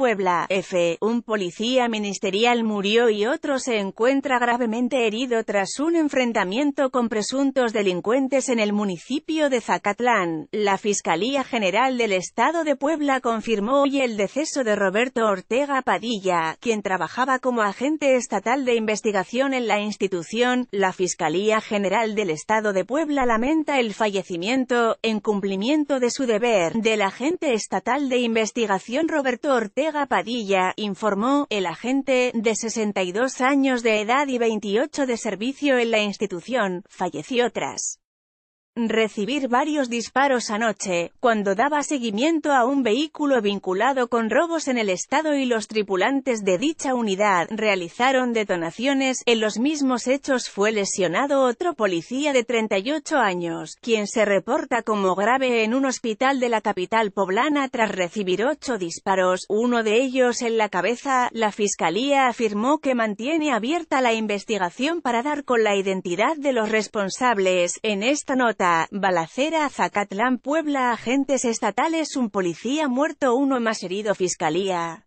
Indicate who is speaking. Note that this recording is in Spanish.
Speaker 1: Puebla, F. Un policía ministerial murió y otro se encuentra gravemente herido tras un enfrentamiento con presuntos delincuentes en el municipio de Zacatlán. La Fiscalía General del Estado de Puebla confirmó hoy el deceso de Roberto Ortega Padilla, quien trabajaba como agente estatal de investigación en la institución. La Fiscalía General del Estado de Puebla lamenta el fallecimiento, en cumplimiento de su deber, del agente estatal de investigación Roberto Ortega Padilla, informó, el agente, de 62 años de edad y 28 de servicio en la institución, falleció tras recibir varios disparos anoche, cuando daba seguimiento a un vehículo vinculado con robos en el estado y los tripulantes de dicha unidad realizaron detonaciones, en los mismos hechos fue lesionado otro policía de 38 años, quien se reporta como grave en un hospital de la capital poblana tras recibir ocho disparos, uno de ellos en la cabeza, la fiscalía afirmó que mantiene abierta la investigación para dar con la identidad de los responsables, en esta nota Balacera, Zacatlán, Puebla, agentes estatales, un policía muerto, uno más herido, fiscalía.